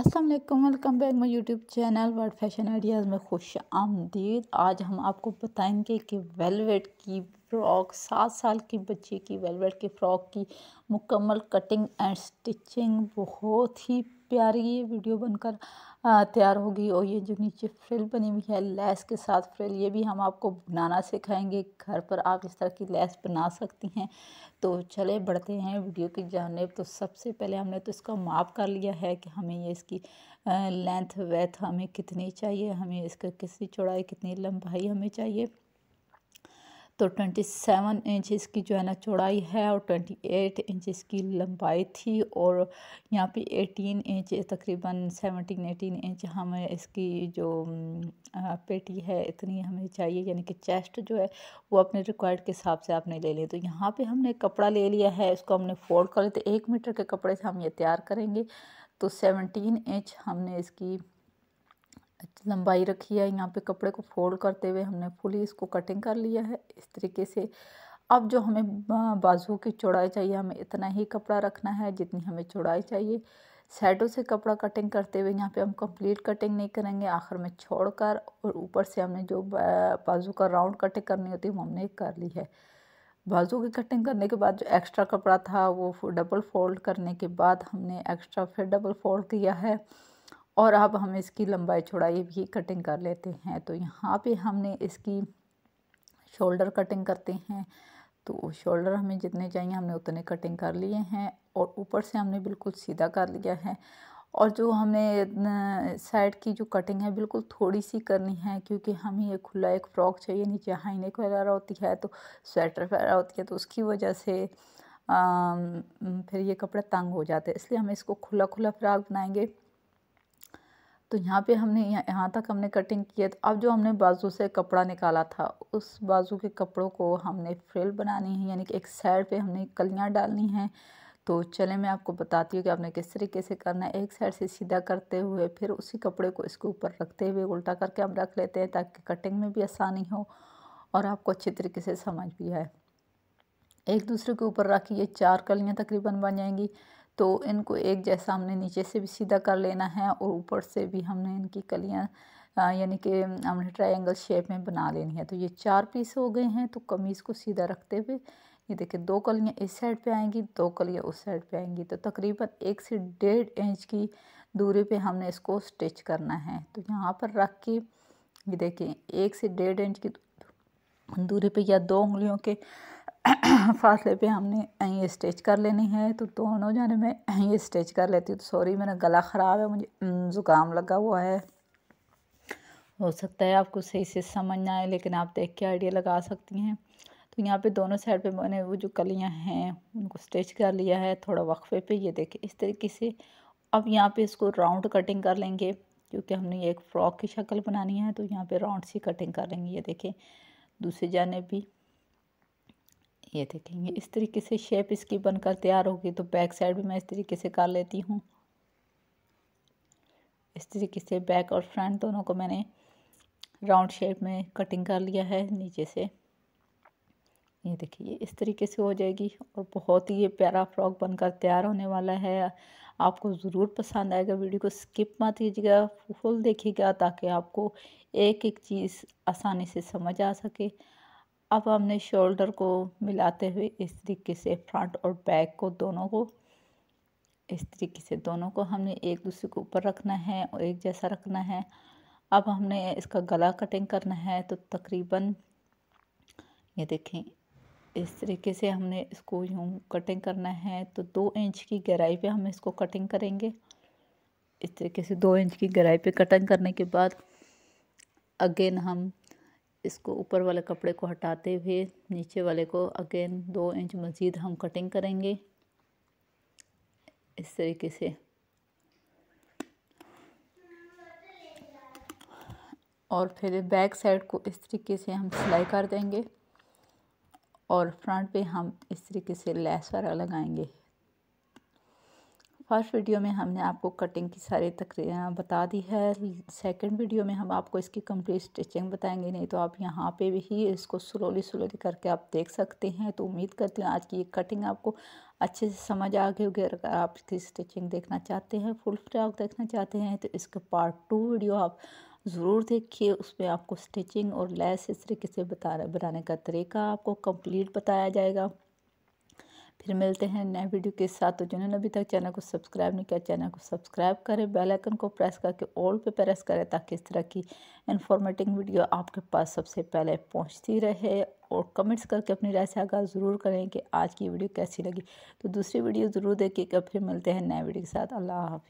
Aslam welcome back my YouTube channel world fashion ideas में खुश आमदीद आज हम आपको बताएंगे कि वेलवेट की फ़्रॉक सात साल की बच्ची की वेलवेट की फ़्रॉक की मुकम्मल कटिंग एंड स्टिचिंग बहुत ही प्यारी ये वीडियो बनकर तैयार होगी और ये जो नीचे फ्रिल बनी हुई है लैस के साथ फ्रिल ये भी हम आपको बनाना सिखाएंगे घर पर आप इस तरह की लैस बना सकती हैं तो चले बढ़ते हैं वीडियो की जानेब तो सबसे पहले हमने तो इसका माप कर लिया है कि हमें ये इसकी लेंथ वेथ हमें कितनी चाहिए हमें इसका किसी चौड़ाई कितनी लंबाई हमें चाहिए तो ट्वेंटी सेवन इंच इसकी जो है ना चौड़ाई है और ट्वेंटी एट इंच इसकी लंबाई थी और यहाँ पे एटीन इंच तकरीबन सेवनटीन एटीन इंच हमें इसकी जो पेटी है इतनी हमें चाहिए यानी कि चेस्ट जो है वो अपने रिक्वायर्ड के हिसाब से आपने ले लिया तो यहाँ पे हमने कपड़ा ले लिया है इसको हमने फोल्ड कर तो एक मीटर के कपड़े से हम ये तैयार करेंगे तो सेवनटीन इंच हमने इसकी लंबाई रखी है यहाँ पे कपड़े को फोल्ड करते हुए हमने फुली इसको कटिंग कर लिया है इस तरीके से अब जो हमें बाजुओं की चौड़ाई चाहिए हमें इतना ही कपड़ा रखना है जितनी हमें चौड़ाई चाहिए साइडों से कपड़ा कटिंग करते हुए यहाँ पे हम कंप्लीट कटिंग नहीं करेंगे आखिर में छोड़कर और ऊपर से हमने जो बाजू का राउंड कटिंग करनी होती है वो हमने कर ली है बाजू की कटिंग करने के बाद जो एक्स्ट्रा कपड़ा था वो डबल फोल्ड करने के बाद हमने एक्स्ट्रा फिर डबल फोल्ड किया है और अब हम इसकी लंबाई चौड़ाई भी कटिंग कर लेते हैं तो यहाँ पे हमने इसकी शोल्डर कटिंग करते हैं तो शोल्डर हमें जितने चाहिए हमने उतने कटिंग कर लिए हैं और ऊपर से हमने बिल्कुल सीधा कर लिया है और जो हमने साइड की जो कटिंग है बिल्कुल थोड़ी सी करनी है क्योंकि हमें ये खुला एक फ्रॉक चाहिए नीचे हाइने नेक वगैरह होती है तो स्वेटर वगैरह होती है तो उसकी वजह से आ, फिर ये कपड़े तंग हो जाते हैं इसलिए हम इसको खुला खुला फ़्रॉक बनाएंगे तो यहाँ पे हमने यहाँ यहाँ तक हमने कटिंग की है तो अब जो हमने बाजू से कपड़ा निकाला था उस बाजू के कपड़ों को हमने फ्रिल बनानी है यानी कि एक साइड पे हमने कलियाँ डालनी हैं तो चले मैं आपको बताती हूँ कि आपने किस तरीके से करना है एक साइड से सीधा करते हुए फिर उसी कपड़े को इसके ऊपर रखते हुए उल्टा करके हम रख लेते हैं ताकि कटिंग में भी आसानी हो और आपको अच्छे तरीके से समझ भी आए एक दूसरे के ऊपर रखिए चार कलियाँ तकरीबन बन जाएंगी तो इनको एक जैसा हमने नीचे से भी सीधा कर लेना है और ऊपर से भी हमने इनकी कलियाँ यानी कि हमने ट्रायंगल शेप में बना लेनी है तो ये चार पीस हो गए हैं तो कमीज़ को सीधा रखते हुए ये देखिए दो कलियाँ इस साइड पे आएंगी दो कलियाँ उस साइड पे आएंगी तो तकरीबन एक से डेढ़ इंच की दूरी पे हमने इसको स्टिच करना है तो यहाँ पर रख के ये देखिए एक से डेढ़ इंच की दूरी पर या दो उंगलियों के फासले पे हमने ये स्टिच कर लेनी है तो दोनों जाने में ये स्टिच कर लेती हूँ तो सॉरी मेरा गला ख़राब है मुझे ज़ुकाम लगा हुआ है हो सकता है आपको सही से समझ ना आए लेकिन आप देख के आइडिया लगा सकती हैं तो यहाँ पे दोनों साइड पे मैंने वो जो कलियाँ हैं उनको स्टिच कर लिया है थोड़ा वक्फे पे ये देखें इस तरीके से अब यहाँ पे इसको राउंड कटिंग कर लेंगे क्योंकि हमने एक फ़्रॉक की शक्ल बनानी है तो यहाँ पे राउंड सी कटिंग कर लेंगे ये देखें दूसरी जाने भी ये देखेंगे इस तरीके से शेप इसकी बनकर तैयार होगी तो बैक साइड भी मैं इस तरीके से कर लेती हूँ इस तरीके से बैक और फ्रंट दोनों को मैंने राउंड शेप में कटिंग कर लिया है नीचे से ये देखिए इस तरीके से हो जाएगी और बहुत ही ये प्यारा फ्रॉक बनकर तैयार होने वाला है आपको ज़रूर पसंद आएगा वीडियो को स्किप मत कीजिएगा फुल देखिएगा ताकि आपको एक एक चीज़ आसानी से समझ आ सके अब हमने शोल्डर को मिलाते हुए इस तरीके से फ्रंट और बैक को दोनों को इस तरीके से दोनों को हमने एक दूसरे के ऊपर रखना है और एक जैसा रखना है अब हमने इसका गला कटिंग करना है तो तकरीबन ये देखें इस तरीके से हमने इसको यूँ कटिंग करना है तो दो इंच की गहराई पे हम इसको कटिंग करेंगे इस तरीके से दो इंच की गहराई पे कटिंग करने के बाद अगेन हम इसको ऊपर वाले कपड़े को हटाते हुए नीचे वाले को अगेन दो इंच मज़ीद हम कटिंग करेंगे इस तरीके से और फिर बैक साइड को इस तरीके से हम सिलाई कर देंगे और फ्रंट पे हम इस तरीके से लेस वगैरह लगाएंगे फर्स्ट वीडियो में हमने आपको कटिंग की सारी तकरीर बता दी है सेकंड वीडियो में हम आपको इसकी कंप्लीट स्टिचिंग बताएंगे नहीं तो आप यहाँ पे भी इसको स्लोली स्लोली करके आप देख सकते हैं तो उम्मीद करती हूँ आज की ये कटिंग आपको अच्छे से समझ आ गई होगी अगर आप इसकी स्टिचिंग देखना चाहते हैं फुल फ्रॉक देखना चाहते हैं तो इसके पार्ट टू वीडियो आप ज़रूर देखिए उसमें आपको स्टिचिंग और लेस इस तरीके से बता बनाने का तरीका आपको कम्प्लीट बताया जाएगा फिर मिलते हैं नए वीडियो के साथ तो जिन्होंने अभी तक चैनल को सब्सक्राइब नहीं किया चैनल को सब्सक्राइब करें बेल आइकन को प्रेस करके ऑल पे प्रेस करें ताकि इस तरह की इन्फॉर्मेटिव वीडियो आपके पास सबसे पहले पहुंचती रहे और कमेंट्स करके अपनी राय से आगाह ज़रूर करें कि आज की वीडियो कैसी लगी तो दूसरी वीडियो ज़रूर देखिएगा फिर मिलते हैं नए वीडियो के साथ अल्लाह हाफि